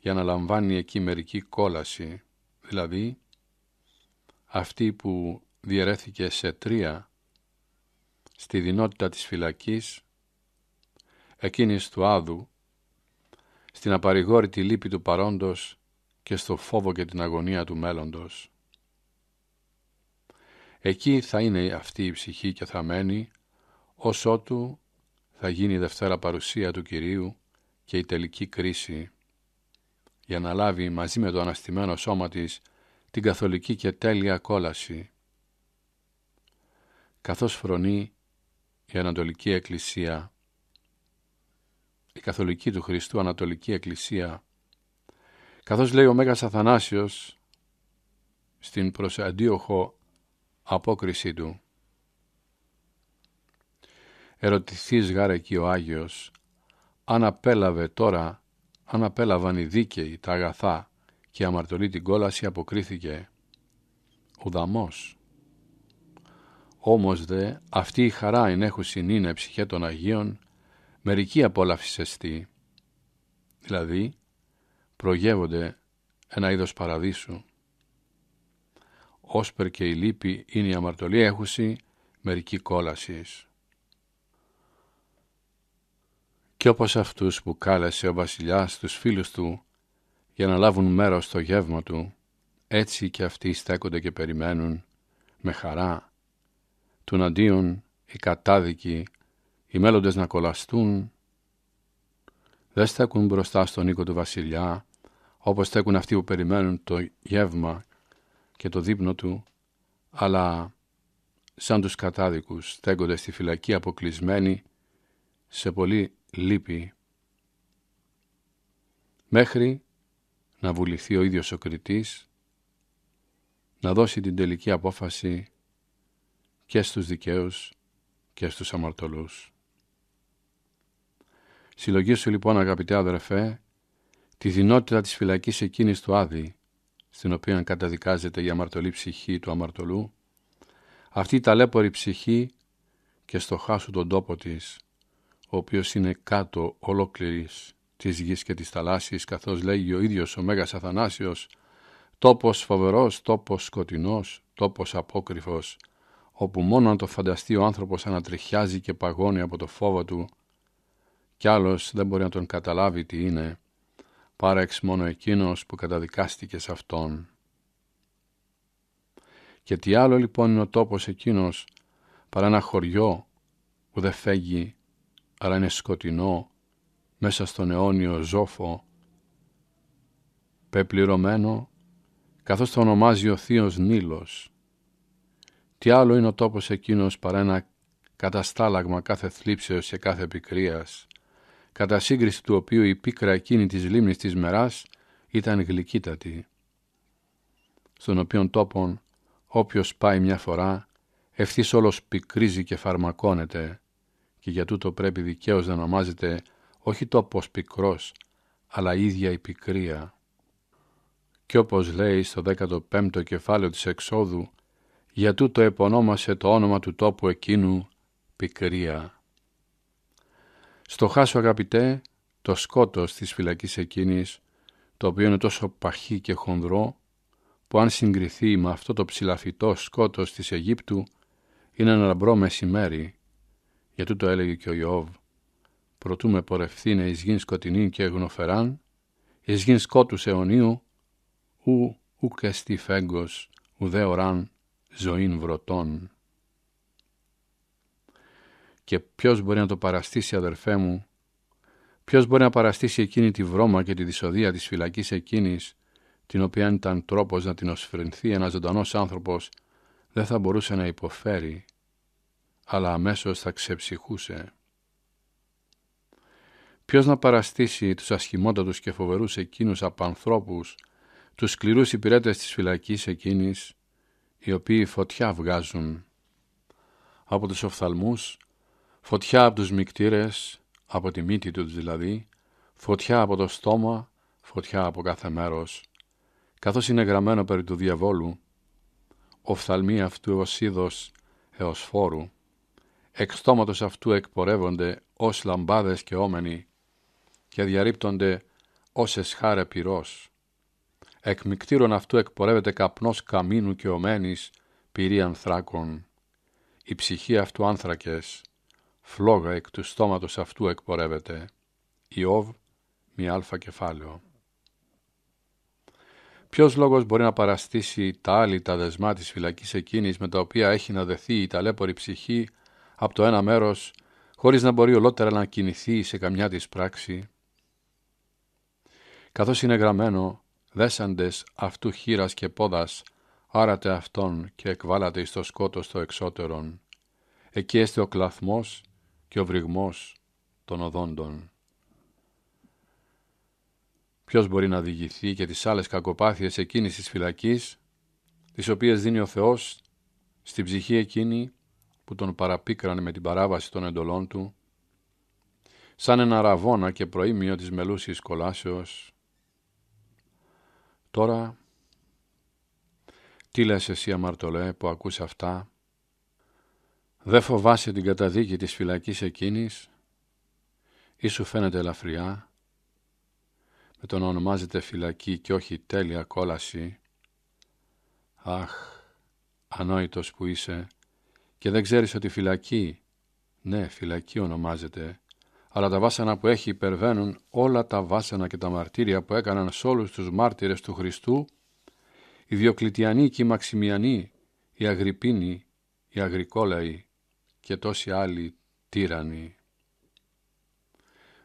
για να λαμβάνει εκεί μερική κόλαση, δηλαδή αυτή που διαιρέθηκε σε τρία στη δυνότητα της φυλακής, εκείνης του Άδου, στην απαρηγόρητη λύπη του παρόντος και στο φόβο και την αγωνία του μέλλοντος. Εκεί θα είναι αυτή η ψυχή και θα μένει, ως ότου θα γίνει η Δευτέρα Παρουσία του Κυρίου και η τελική κρίση, για να λάβει μαζί με το αναστημένο σώμα της την καθολική και τέλεια κόλαση. Καθώς φρονεί η Ανατολική Εκκλησία, η Καθολική του Χριστού Ανατολική Εκκλησία, καθώς λέει ο Μέγας Αθανάσιος στην προς Αντίοχο απόκρισή του. Ερωτηθείς γάρε εκεί ο Άγιος, αν απέλαβε τώρα, αν απέλαβαν οι δίκαιοι τα αγαθά και αμαρτωλή την κόλαση αποκρίθηκε. Ουδαμός. Όμως δε αυτή η χαρά έχουσιν είναι ψυχέ των Αγίων, μερική απόλαυση εστί. Δηλαδή, προγεύονται ένα είδος παραδείσου όσπερ και η λύπη είναι η αμαρτωλή έχουση, μερική κόλαση. Και όπως αυτούς που κάλεσε ο βασιλιάς τους φίλους του για να λάβουν μέρος στο γεύμα του, έτσι και αυτοί στέκονται και περιμένουν με χαρά. του αντίον οι κατάδικοι, οι μέλλοντες να κολαστούν, δεν στέκουν μπροστά στον οίκο του βασιλιά, όπως στέκουν αυτοί που περιμένουν το γεύμα και το δείπνο του, αλλά σαν τους κατάδικους στέκονται στη φυλακή αποκλεισμένοι σε πολύ λύπη μέχρι να βουληθεί ο ίδιος ο κριτής να δώσει την τελική απόφαση και στους δικαίους και στους αμαρτωλούς. σου λοιπόν αγαπητέ αδερφέ τη δυνότητα της φυλακής εκείνης του Άδη στην οποία καταδικάζεται η αμαρτωλή ψυχή του αμαρτωλού, αυτή η ταλέπορη ψυχή και στο χάσου τον τόπο της, ο οποίος είναι κάτω ολόκληρης της γης και της θαλάσσης, καθώς λέγει ο ίδιος ο Μέγας Αθανάσιος, τόπος φοβερός, τόπος σκοτεινός, τόπος απόκριφος, όπου μόνο αν το φανταστεί ο άνθρωπος ανατριχιάζει και παγώνει από το φόβο του, κι άλλος δεν μπορεί να τον καταλάβει τι είναι, εξ μόνο εκείνος που καταδικάστηκε σε αυτόν. Και τι άλλο λοιπόν είναι ο τόπος εκείνος παρά ένα χωριό που δεν φέγγει, αλλά είναι σκοτεινό μέσα στον αιώνιο ζόφο, πεπληρωμένο καθώς το ονομάζει ο θείος Νίλος. Τι άλλο είναι ο τόπος εκείνος παρά ένα καταστάλαγμα κάθε θλίψεως και κάθε πικρίας, κατά σύγκριση του οποίου η πίκρα εκείνη της λίμνης της μεράς ήταν γλυκύτατη, στον οποίον τόπον όποιος πάει μια φορά ευθύς όλος πικρίζει και φαρμακώνεται και για τούτο πρέπει δικαίως να ονομάζεται όχι τόπος πικρός, αλλά ίδια η πικρία. Και όπως λέει στο 15ο κεφάλαιο της εξόδου, για τούτο επωνόμασε το όνομα του τόπου εκείνου πικρία. Στο χάσο, αγαπητέ το σκότος της φυλακής εκείνης, το οποίο είναι τόσο παχύ και χονδρό, που αν συγκριθεί με αυτό το ψηλαφιτό σκότος της Αιγύπτου, είναι ένα λαμπρό μεσημέρι. Για τούτο έλεγε και ο Ιώβ, προτού με πορευθύνε εις γιν σκοτεινή και γνωφεράν, εις γιν σκότους αιωνίου, ου ουκ εστί φέγγος, ουδέ οράν ζωήν βρωτών και ποιος μπορεί να το παραστήσει αδερφέ μου, ποιος μπορεί να παραστήσει εκείνη τη βρώμα και τη δυσοδεία της φυλακής εκείνης, την οποία ήταν τρόπος να την οσφρενθεί ένας ζωντανός άνθρωπος, δεν θα μπορούσε να υποφέρει, αλλά αμέσως θα ξεψυχούσε. Ποιος να παραστήσει τους ασχημότατους και φοβερούς εκείνους απανθρώπους, τους σκληρούς υπηρέτες της φυλακής εκείνης, οι οποίοι φωτιά βγάζουν από τους οφθαλμούς Φωτιά από τους μικτήρες, από τη μύτη τους δηλαδή, φωτιά από το στόμα, φωτιά από κάθε μέρος, καθώς είναι γραμμένο περί του διαβόλου, οφθαλμοί αυτού ως είδος έως φόρου, εκ στόματος αυτού εκπορεύονται ως λαμπάδες και όμενοι και διαρρύπτονται ως εσχάρε πυρός. Εκ μικτήρων αυτού εκπορεύεται καπνός καμίνου και ομένης πυρή ανθράκων. Η ψυχή αυτού άνθρακες, φλόγα εκ του στόματος αυτού εκπορεύεται. Ιώβ, μη αλφα κεφάλαιο. Ποιος λόγος μπορεί να παραστήσει τα άλλη τα δεσμά της φυλακής εκείνης με τα οποία έχει να δεθεί η ταλέπορη ψυχή από το ένα μέρος χωρίς να μπορεί ολότερα να κινηθεί σε καμιά της πράξη. Καθώς είναι γραμμένο, δέσαντες αυτού χείρας και πόδας άρατε αυτόν και εκβάλατε εις το σκότος στο εξώτερον. Εκεί έστε ο κλαθμός και ο βρυγμός των οδόντων. Ποιος μπορεί να διηγηθεί και τις άλλες κακοπάθειες εκείνης της φυλακής, τις οποίες δίνει ο Θεός στην ψυχή εκείνη που τον παραπίκρανε με την παράβαση των εντολών του, σαν ένα ραβόνα και προήμιο της μελούσης κολάσεως. Τώρα, τι λες εσύ αμαρτωλέ που ακούς αυτά, Δε φοβάσαι την καταδίκη της φυλακής εκείνης, ή σου φαίνεται ελαφριά, με τον ονομάζεται φυλακή και όχι τέλεια κόλαση. Αχ, ανόητος που είσαι, και δεν ξέρεις ότι φυλακή, ναι φυλακή ονομάζεται, αλλά τα βάσανα που έχει υπερβαίνουν όλα τα βάσανα και τα μαρτύρια που έκαναν σε όλους τους μάρτυρες του Χριστού, οι Διοκλητιανοί και οι Μαξιμιανοί, οι Αγρυπίνοι, οι Αγρικόλαοι, και τόσοι άλλοι τύρανοι.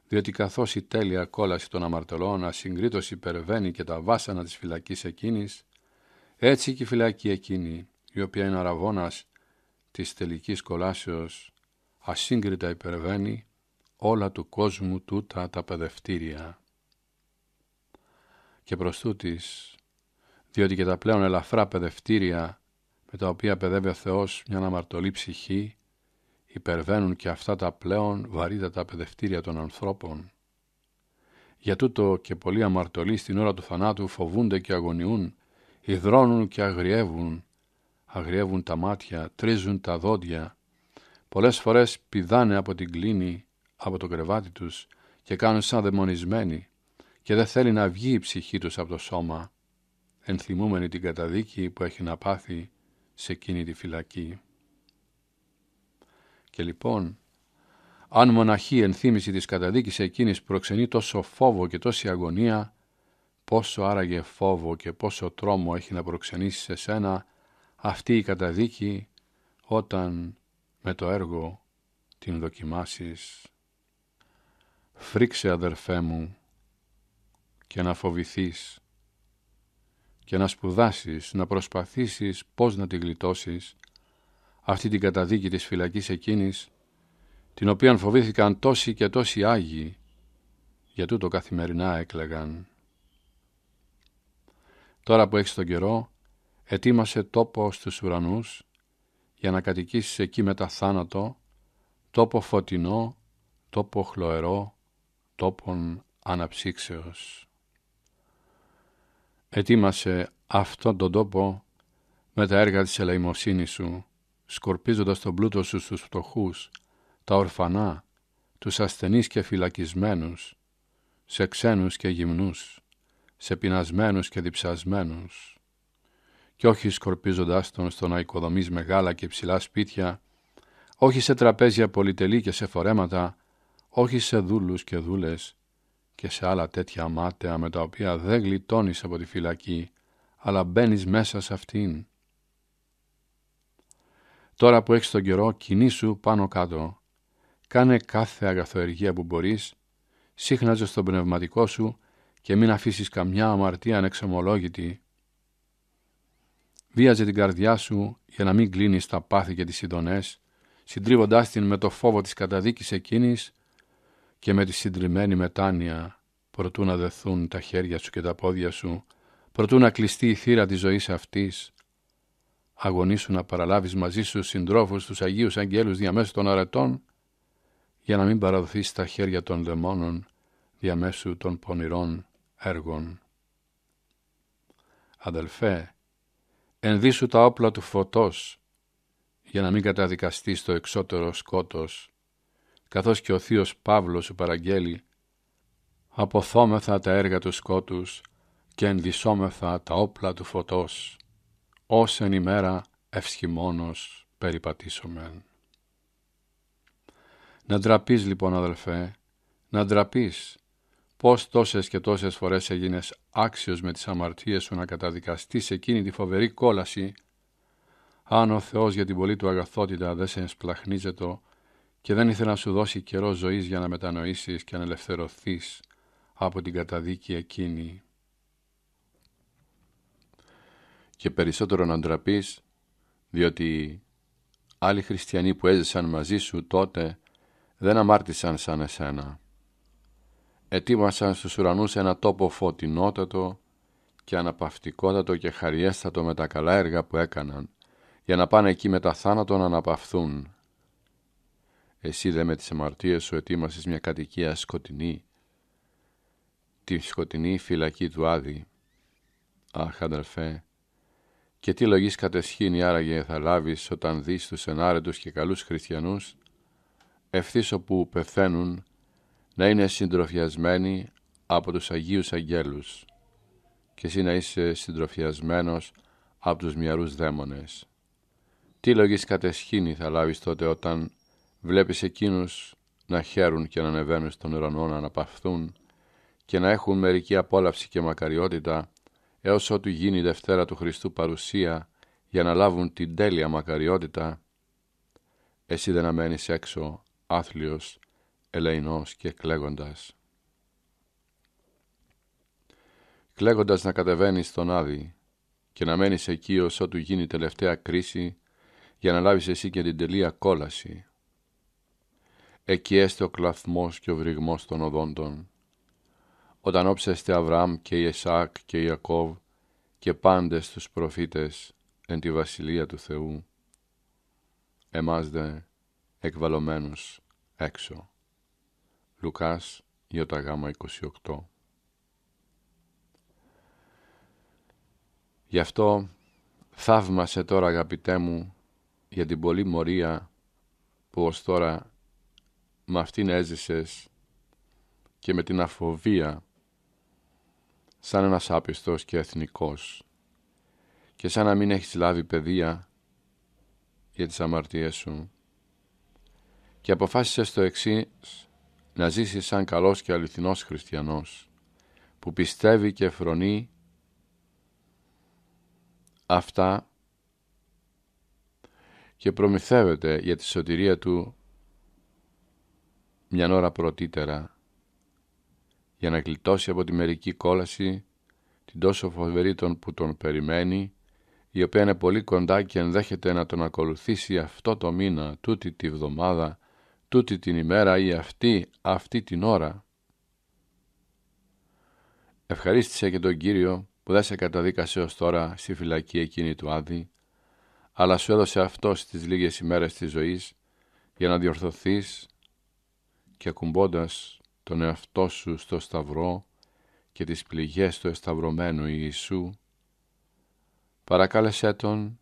Διότι καθώς η τέλεια κόλαση των αμαρτωλών ασυγκρίτως υπερβαίνει και τα βάσανα της φυλακής εκείνης, έτσι και η φυλακή εκείνη, η οποία είναι αραβώνας της τελικής κολάσεως, ασύγκριτα υπερβαίνει όλα του κόσμου τούτα τα παιδευτήρια. Και προς τούτης, διότι και τα πλέον ελαφρά παιδευτήρια με τα οποία παιδεύει ο Θεός μια αμαρτωλή ψυχή, υπερβαίνουν και αυτά τα πλέον βαρύτατα παιδευτήρια των ανθρώπων. Για τούτο και πολλοί αμαρτωλοί στην ώρα του θανάτου φοβούνται και αγωνιούν, υδρώνουν και αγριεύουν, αγριεύουν τα μάτια, τρίζουν τα δόντια, πολλές φορές πηδάνε από την κλίνη, από το κρεβάτι τους και κάνουν σαν δαιμονισμένοι και δεν θέλει να βγει η ψυχή τους από το σώμα, ενθυμούμενη την καταδίκη που έχει να πάθει σε εκείνη τη φυλακή. Και λοιπόν, αν μοναχή ενθύμηση της καταδίκης εκείνης προξενεί τόσο φόβο και τόση αγωνία, πόσο άραγε φόβο και πόσο τρόμο έχει να προξενήσει σε σένα αυτή η καταδίκη όταν με το έργο την δοκιμάσεις. Φρίξε αδερφέ μου και να φοβηθείς και να σπουδάσεις, να προσπαθήσεις πώς να τη γλιτώσεις αυτή την καταδίκη της φυλακής εκείνης, την οποία φοβήθηκαν τόσοι και τόσοι Άγιοι, για τούτο καθημερινά έκλεγαν. Τώρα που έχεις τον καιρό, ετοίμασε τόπο στους ουρανούς, για να κατοικήσεις εκεί μετά θάνατο, τόπο φωτεινό, τόπο χλωερό, τόπον αναψύξεως. Ετοίμασε αυτόν τον τόπο με τα έργα της ελεημοσύνης σου, σκορπίζοντας τον πλούτο σου στους φτωχούς, τα ορφανά, τους ασθενείς και φυλακισμένους, σε ξένους και γυμνούς, σε πεινασμένους και διψασμένους, και όχι σκορπίζοντας τον στο να οικοδομείς μεγάλα και ψηλά σπίτια, όχι σε τραπέζια πολυτελή και σε φορέματα, όχι σε δούλους και δούλες και σε άλλα τέτοια μάταια με τα οποία δεν γλιτώνεις από τη φυλακή, αλλά μπαίνεις μέσα σε αυτήν Τώρα που έχεις τον καιρό, κινήσου πάνω κάτω. Κάνε κάθε αγαθοεργία που μπορείς, σύχναζε στον πνευματικό σου και μην αφήσεις καμιά αμαρτία ανεξομολόγητη. Βίαζε την καρδιά σου για να μην κλείνεις τα πάθη και τις ειδονές, συντρίβοντάς την με το φόβο της καταδίκης εκείνης και με τη συντριμμένη μετάνοια, προτού να δεθούν τα χέρια σου και τα πόδια σου, προτού να κλειστεί η θύρα της ζωής αυτής, αγωνίσου να παραλάβεις μαζί σου συντρόφους τους Αγίους Αγγέλους διαμέσου των αρετών, για να μην παραδοθείς στα χέρια των δαιμόνων διαμέσου των πονηρών έργων. Αδελφέ, ενδύσου τα όπλα του φωτός, για να μην καταδικαστείς το εξώτερο σκότος, καθώς και ο Θείος Παύλος σου παραγγέλει, «Αποθόμεθα τα έργα του σκότους και ενδυσόμεθα τα όπλα του φωτός» εν ημέρα ευσχημόνος περιπατήσομεν. Να ντραπείς λοιπόν αδελφέ, να ντραπείς πώς τόσες και τόσες φορές έγινες άξιος με τις αμαρτίες σου να καταδικαστείς εκείνη τη φοβερή κόλαση, αν ο Θεός για την πολύ του αγαθότητα δεν σε εσπλαχνίζεται και δεν ήθελε να σου δώσει καιρό ζωής για να μετανοήσεις και να ελευθερωθείς από την καταδίκη εκείνη. και περισσότερο να ντραπείς, διότι άλλοι χριστιανοί που έζησαν μαζί σου τότε δεν αμάρτησαν σαν εσένα. Ετοίμασαν στους ουρανούς ένα τόπο φωτεινότατο και αναπαυτικότατο και χαριέστατο με τα καλά έργα που έκαναν, για να πάνε εκεί με τα θάνατο να αναπαυθούν. Εσύ δε με τις αμαρτίες σου ετοίμασες μια κατοικία σκοτεινή, τη σκοτεινή φυλακή του Άδη. Αχ, αδελφέ, και τι λογής κατεσχύνει άραγε θα λάβεις όταν δεις τους ενάρετους και καλούς χριστιανούς, Ευθύς όπου πεθαίνουν, να είναι συντροφιασμένοι από τους Αγίους Αγγέλους και εσύ να είσαι συντροφιασμένος από τους μυαρούς δαίμονες. Τι λογής κατεσχύνει θα λάβεις τότε όταν βλέπεις εκείνους να χαίρουν και να ανεβαίνουν στον ουρανό να αναπαυθούν και να έχουν μερική απόλαυση και μακαριότητα έως ότου γίνει η Δευτέρα του Χριστού παρουσία για να λάβουν την τέλεια μακαριότητα, εσύ δεν αμένεις έξω άθλιος, ελεηνός και κλαίγοντας. Κλαίγοντας να κατεβαίνεις στον Άδη και να μένεις εκεί ως ότου γίνει η τελευταία κρίση για να λάβεις εσύ και την τελεία κόλαση. Εκεί έστε ο κλαθμός και ο βρυγμός των οδόντων όταν όψεστε Αβραάμ και Ιεσάκ και Ιακώβ και πάντες τους προφήτες εν τη Βασιλεία του Θεού, εμάς δε εκβαλωμένους έξω. Λουκάς, Ιωταγάμα 28 Γι' αυτό θαύμασε τώρα αγαπητέ μου για την πολλή μορία που ως τώρα με αυτήν έζησες και με την αφοβία σαν ένας άπιστος και εθνικός και σαν να μην έχεις λάβει παιδεία για τις αμαρτίες σου και αποφάσισες το εξής να ζήσεις σαν καλός και αληθινός χριστιανός που πιστεύει και φρονεί αυτά και προμηθεύεται για τη σωτηρία του μιαν ώρα πρωτήτερα για να γλιτώσει από τη μερική κόλαση την τόσο φοβερή τον που τον περιμένει, η οποία είναι πολύ κοντά και ενδέχεται να τον ακολουθήσει αυτό το μήνα, τούτη τη βδομάδα, τούτη την ημέρα ή αυτή, αυτή την ώρα. Ευχαρίστησε και τον Κύριο που δεν σε καταδίκασε ως τώρα στη φυλακή εκείνη του Άδη, αλλά σου έδωσε αυτό στις λίγες ημέρες της ζωής για να διορθωθείς και ακουμπώντας τον εαυτό σου στο σταυρό και τις πληγές του εσταυρωμένου Ιησού, παρακάλεσέ τον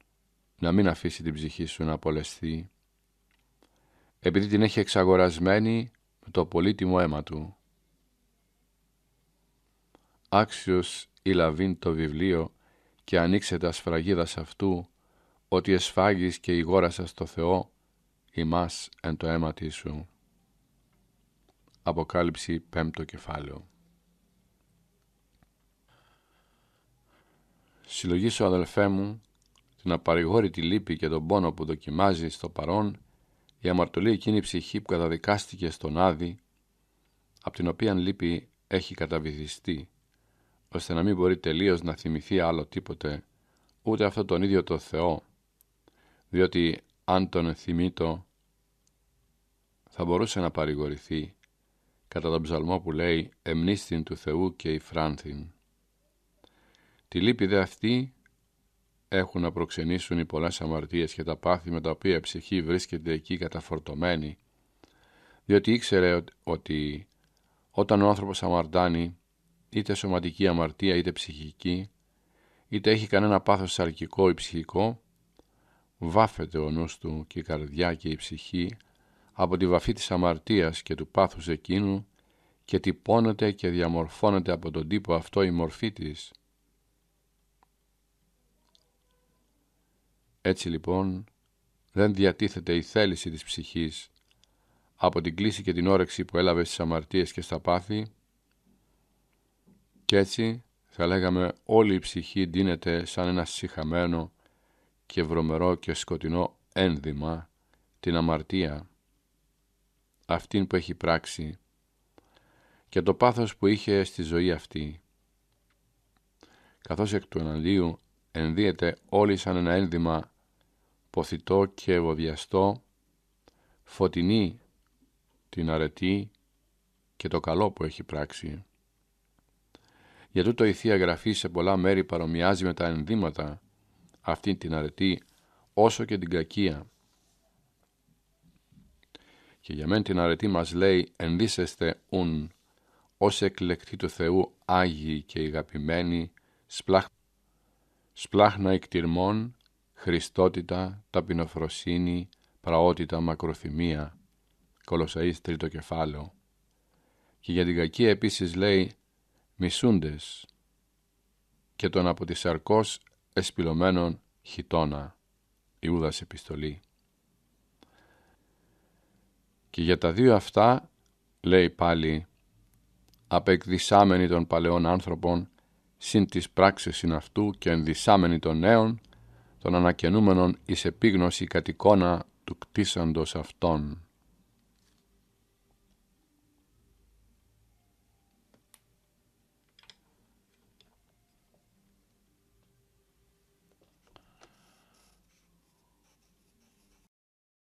να μην αφήσει την ψυχή σου να απολεστεί, επειδή την έχει εξαγορασμένη με το πολύτιμο αίμα του. Άξιος η το βιβλίο και ανοίξε τα σ' αυτού, ότι εσφάγεις και ηγόρασας το Θεό ημάς εν το αίμα σου. Αποκάλυψη 5 5ο κεφάλαιο Συλλογή αδελφέ μου την απαρηγόρητη λύπη και τον πόνο που δοκιμάζει στο παρόν η αμαρτωλή εκείνη ψυχή που καταδικάστηκε στον Άδη από την οποία λύπη έχει καταβυθιστεί ώστε να μην μπορεί τελείως να θυμηθεί άλλο τίποτε ούτε αυτό τον ίδιο το Θεό διότι αν τον θυμήτω θα μπορούσε να παρηγορηθεί κατά τον ψαλμό που λέει «Εμνίστην του Θεού και η φράνθην». Τη λύπη δε αυτή έχουν να προξενήσουν οι πολλές αμαρτίες και τα πάθη με τα οποία η ψυχή βρίσκεται εκεί καταφορτωμένη, διότι ήξερε ότι όταν ο άνθρωπος αμαρτάνει, είτε σωματική αμαρτία είτε ψυχική, είτε έχει κανένα πάθος σαρκικό ή ψυχικό, βάφεται ο νους του και η καρδιά και η ψυχή από τη βαφή της αμαρτίας και του πάθους εκείνου και τυπώνεται και διαμορφώνεται από τον τύπο αυτό η μορφή της. Έτσι λοιπόν δεν διατίθεται η θέληση της ψυχής από την κλίση και την όρεξη που έλαβε στις αμαρτίες και στα πάθη και έτσι θα λέγαμε όλη η ψυχή ντύνεται σαν ένα συχαμένο και βρωμερό και σκοτεινό ένδυμα την αμαρτία αυτήν που έχει πράξει και το πάθος που είχε στη ζωή αυτή. Καθώς εκ του εναντίου ενδύεται όλοι σαν ένα ένδυμα ποθητό και ευωδιαστό, φωτεινή την αρετή και το καλό που έχει πράξει. Για τούτο η Θεία Γραφή σε πολλά μέρη παρομοιάζει με τα ενδύματα αυτήν την αρετή όσο και την κακία και για μεν την αρετή μας λέει «Ενδύσεστε ουν, ως εκλεκτή του Θεού Άγιοι και ηγαπημένοι σπλάχνα εκτιρμών, χριστότητα, ταπεινοφροσύνη, πραότητα, μακροθυμία». Κολοσαής τρίτο κεφάλαιο. Και για την κακή επίσης λέει «Μισούντες και τον από τη σαρκός εσπυλωμένων χιτώνα». Ιούδας επιστολή. Και για τα δύο αυτά, λέει πάλι, απεκδισάμενοι των παλαιών άνθρωπων, συν της συν αυτού και ενδυσάμενοι των νέων, των ανακαινούμενων εις επίγνωση κατ' εικόνα του κτίσαντος αυτών.